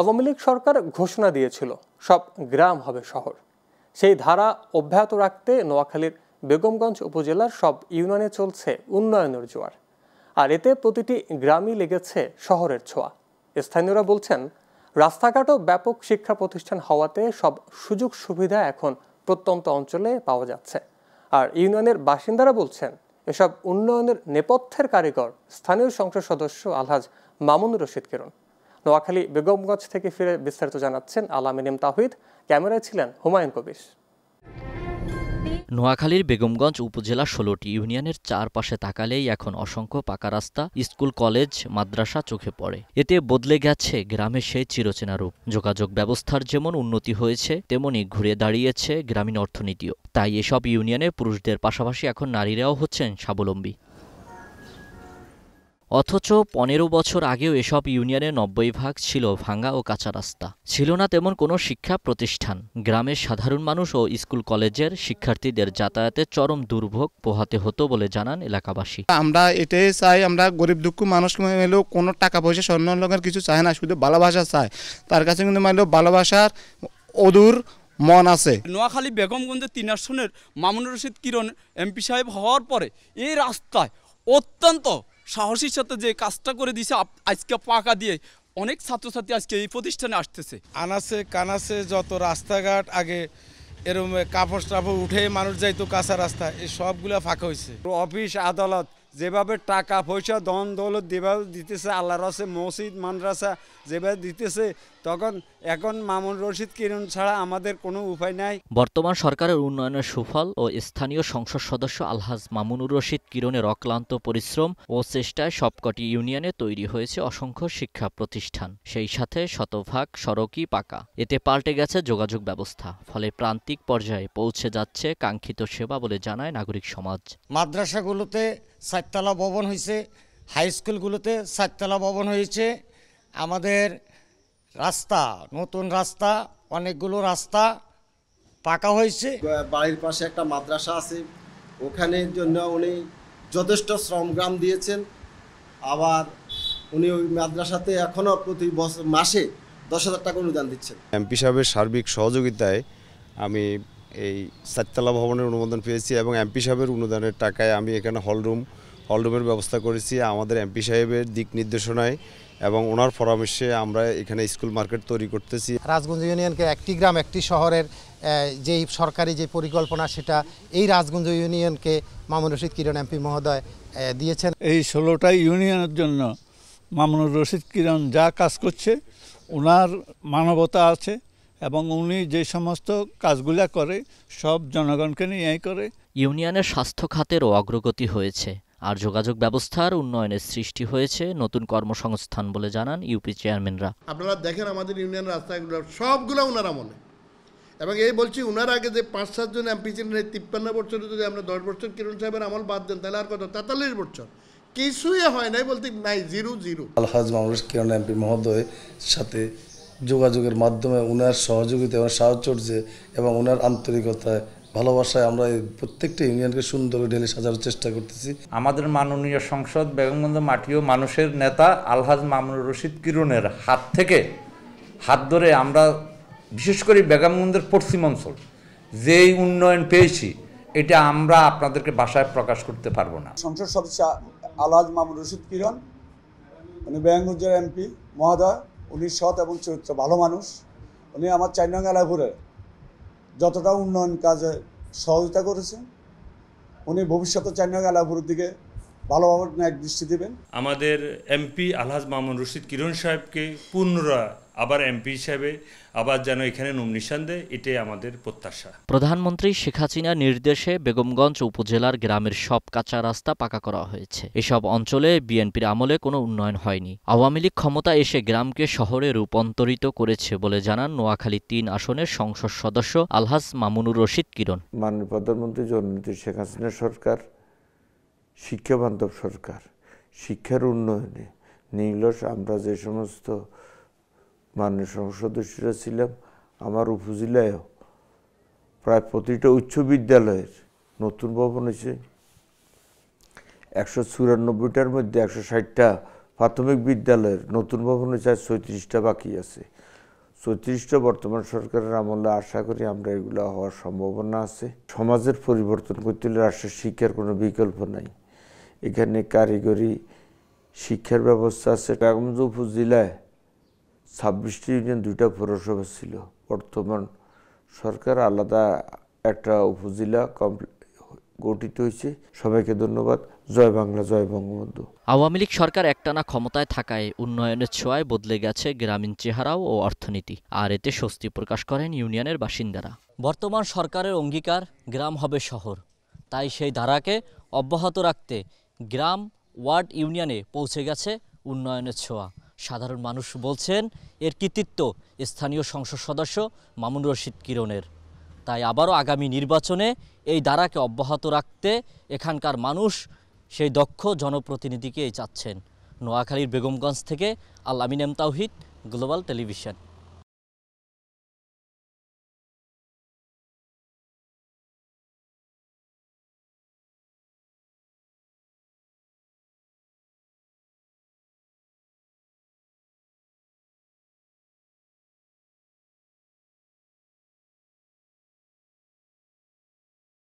আওয়ামী লীগ সরকার ঘোষণা দিয়েছিল সব গ্রাম হবে শহর সেই ধারা অব্যাহত রাখতে নোয়াখালীর বেগমগঞ্জ উপজেলার সব ইউনিয়নে চলছে উন্নয়নের জোয়ার আর এতে প্রতিটি গ্রামই লেগেছে শহরের ছোঁয়া স্থানীয়রা বলছেন রাস্তাঘাটও ব্যাপক শিক্ষা প্রতিষ্ঠান হওয়াতে সব সুযোগ সুবিধা এখন প্রত্যন্ত অঞ্চলে পাওয়া যাচ্ছে আর ইউনিয়নের বাসিন্দারা বলছেন এসব উন্নয়নের নেপথ্যের কারিগর স্থানীয় সংসদ সদস্য আলহাজ মামুন রশিদ কেরণ নোয়াখালী বেগমগঞ্জ থেকে ফিরে বিস্তারিত জানাচ্ছেন আলামিনিম তাহিদ ক্যামেরায় ছিলেন হুমায়ুন কবির নোয়াখালীর বেগমগঞ্জ উপজেলা ষোলোটি ইউনিয়নের চারপাশে তাকালেই এখন অসংখ্য পাকা রাস্তা স্কুল কলেজ মাদ্রাসা চোখে পড়ে এতে বদলে গেছে গ্রামে সেই চিরচেনা রূপ যোগাযোগ ব্যবস্থার যেমন উন্নতি হয়েছে তেমনি ঘুরে দাঁড়িয়েছে গ্রামীণ অর্থনীতিও তাই এসব ইউনিয়নে পুরুষদের পাশাপাশি এখন নারীরাও হচ্ছেন স্বাবলম্বী অথচ পনেরো বছর আগেও এসব ইউনিয়নের নব্বই ভাগ ছিল ভাঙ্গা ও কাঁচা রাস্তা ছিল না তেমন কোনো শিক্ষা প্রতিষ্ঠান গ্রামের সাধারণ মানুষ ও স্কুল কলেজের শিক্ষার্থীদের যাতায়াতে চরম দুর্ভোগ পোহাতে হতো বলে জানান এলাকাবাসী আমরা এটাই চাই আমরা গরিব দুঃখ মানুষ মেলেও কোনো টাকা পয়সা স্বর্ণলঙ্কার কিছু চায় না শুধু ভালোবাসা চায় তার কাছে কিন্তু মানে ভালোবাসার অদূর মন আছে নোয়াখালী বেগমগঞ্জের তিন আসনের মামুনুর রশিদ কিরণ এমপি সাহেব হওয়ার পরে এই রাস্তায় অত্যন্ত সাহসীর সাথে যে কাজটা করে দিছে আজকে পাকা দিয়ে অনেক ছাত্রছাত্রী আজকে এই প্রতিষ্ঠানে আসতেছে আনাসে কানাসে যত রাস্তাঘাট আগে এরম কাপড় টাপড় উঠে মানুষ যাইতো কাঁচা রাস্তা এই সবগুলো ফাঁকা হয়েছে অফিস আদালত যেভাবে টাকা পয়সা দন দৌলত যেভাবে দিতেছে আল্লাহ রাসে মসজিদ মানরাসা যেভাবে দিতেছে তখন এখন মামুন রশিদ কিরণ ছাড়া আমাদের কোনো উপায় নাই বর্তমান সরকারের উন্নয়নের সুফল ও স্থানীয় সংসদ সদস্য আলহাজ মামুনুর রশিদ কিরণের অক্লান্ত পরিশ্রম ও চেষ্টায় সবকটি ইউনিয়নে তৈরি হয়েছে অসংখ্য শিক্ষা প্রতিষ্ঠান সেই সাথে শতভাগ সড়কই পাকা এতে পাল্টে গেছে যোগাযোগ ব্যবস্থা ফলে প্রান্তিক পর্যায়ে পৌঁছে যাচ্ছে কাঙ্ক্ষিত সেবা বলে জানায় নাগরিক সমাজ মাদ্রাসাগুলোতে সাততলা ভবন হয়েছে হাই স্কুলগুলোতে সাততলা ভবন হয়েছে আমাদের রাস্তা নতুন রাস্তা অনেকগুলো রাস্তা পাকা হয়েছে বাড়ির পাশে একটা মাদ্রাসা আছে ওখানে জন্য উনি যথেষ্ট শ্রমগ্রাম দিয়েছেন আবার উনি ওই মাদ্রাসাতে এখনও প্রতি বছর মাসে দশ হাজার টাকা অনুদান দিচ্ছেন এমপি সাহেবের সার্বিক সহযোগিতায় আমি এই সাততলা ভবনের অনুমোদন পেয়েছি এবং এমপি সাহেবের অনুদানের টাকায় আমি এখানে হলরুম হলরুমের ব্যবস্থা করেছি আমাদের এমপি সাহেবের দিক নির্দেশনায় এবং ওনার পরামর্শে আমরা এখানে স্কুল মার্কেট তৈরি করতেছি রাজগঞ্জ ইউনিয়নকে একটি গ্রাম একটি শহরের যেই সরকারি যে পরিকল্পনা সেটা এই রাজগঞ্জ ইউনিয়নকে মামুন রশিদ কিরণ এমপি মহোদয় দিয়েছেন এই ষোলোটা ইউনিয়নের জন্য মামুনুর রশিদ কিরণ যা কাজ করছে ওনার মানবতা আছে এবং উনি যে সমস্ত কাজগুলা করে সব জনগণকে নিয়েই করে ইউনিয়নের স্বাস্থ্য খাতেরও অগ্রগতি হয়েছে আর যোগাযোগ ব্যবস্থার উন্নয়নের সৃষ্টি হয়েছে নতুন কর্মসংস্থান বলে জানান ইউপি চেয়ারম্যানরা আপনারা দেখেন আমাদের ইউনিয়ন রাস্তাগুলো সবগুলো ওনার আমলে এবং এই বলছি ওনার আগে যে পাঁচ সাতজন এমপি ছিলেন এই তিপ্পান্ন বছরে যদি আমরা দশ বছর কিরণ সাহেবের আমল বাদ দেন তাহলে আর কত তেতাল্লিশ বছর কিছুই হয় নাই বলতে নাই জিরো জিরো আলহাজ মামুর কিরণ এমপি মহোদয়ের সাথে যোগাযোগের মাধ্যমে ওনার সহযোগিতা এবং সাহচর্যে এবং ওনার আন্তরিকতায় ভালোবাসায় আমরা প্রত্যেকটা ইউনিয়নকে সুন্দর ঢেলে সাজানোর চেষ্টা করতেছি আমাদের মাননীয় সংসদ বেগমগঞ্জ মাটিও মানুষের নেতা আলহাজ মামুনুর রশিদ কিরণের হাত থেকে হাত ধরে আমরা বিশেষ করে বেগমগঞ্জের পশ্চিম অঞ্চল যেই উন্নয়ন পেয়েছি এটা আমরা আপনাদেরকে ভাষায় প্রকাশ করতে পারবো না সংসদ সদস্য আলহাজ মামুন রশিদ কিরণ উনি বেগমগঞ্জের এমপি মহাদয় উনি সৎ এবং চরিত্র ভালো মানুষ উনি আমার এলাকা ঘুরে যতটা উন্নয়ন কাজে সহযোগিতা করেছে উনি ভবিষ্যতে চান্নাগালাপুরের দিকে ভালোভাবে এক দৃষ্টি দেবেন আমাদের এমপি আলহাজ মামুন রশিদ কিরণ সাহেবকে পুনরায় আবার এমপি হিসাবে আবার যেন এখানে নিশান দেয় এটাই আমাদের প্রত্যাশা প্রধানমন্ত্রী শেখ হাসিনার নির্দেশে বেগমগঞ্জ উপজেলার গ্রামের সব কাঁচা রাস্তা পাকা করা হয়েছে এসব অঞ্চলে বিএনপির আমলে কোনো উন্নয়ন হয়নি আওয়ামী লীগ ক্ষমতা এসে গ্রামকে শহরে রূপান্তরিত করেছে বলে জানান নোয়াখালী তিন আসনের সংসদ সদস্য আলহাজ মামুনুর রশিদ কিরণ মাননীয় প্রধানমন্ত্রী জননীতি শেখ হাসিনা সরকার শিক্ষাবান্ধব সরকার শিক্ষার উন্নয়নে নির্লস আমরা যে সমস্ত মাননীয় সংসদ সদস্যরা ছিলাম আমার উপজেলায়ও প্রায় প্রতিটা উচ্চ বিদ্যালয়ের নতুন ভবন হয়েছে একশো চুরানব্বইটার মধ্যে একশো ষাটটা প্রাথমিক বিদ্যালয়ের নতুন ভবন হয়েছে আর ছত্রিশটা বাকি আছে ছত্রিশটা বর্তমান সরকারের আমলে আশা করি আমরা এগুলো হওয়ার সম্ভাবনা আছে সমাজের পরিবর্তন করতে হলে রাষ্ট্রের শিক্ষার কোনো বিকল্প নাই এখানে কারিগরি শিক্ষার ব্যবস্থা আছে বেগমজ উপজেলায় ছাব্বিশটি ইউনিয়ন দুইটা পৌরসভা ছিল বর্তমান সরকার আলাদা একটা উপজেলা গঠিত হয়েছে সবাইকে ধন্যবাদ জয় বাংলা জয় বঙ্গবন্ধু আওয়ামী লীগ সরকার একটানা ক্ষমতায় থাকায় উন্নয়নের ছোঁয়ায় বদলে গেছে গ্রামীণ চেহারাও ও অর্থনীতি আর এতে স্বস্তি প্রকাশ করেন ইউনিয়নের বাসিন্দারা বর্তমান সরকারের অঙ্গীকার গ্রাম হবে শহর তাই সেই ধারাকে অব্যাহত রাখতে গ্রাম ওয়ার্ড ইউনিয়নে পৌঁছে গেছে উন্নয়নের ছোঁয়া সাধারণ মানুষ বলছেন এর কৃতিত্ব স্থানীয় সংসদ সদস্য মামুন রশিদ কিরণের তাই আবারও আগামী নির্বাচনে এই দ্বারাকে অব্যাহত রাখতে এখানকার মানুষ সেই দক্ষ জনপ্রতিনিধিকেই চাচ্ছেন নোয়াখালীর বেগমগঞ্জ থেকে Al Amin M Tawhid global television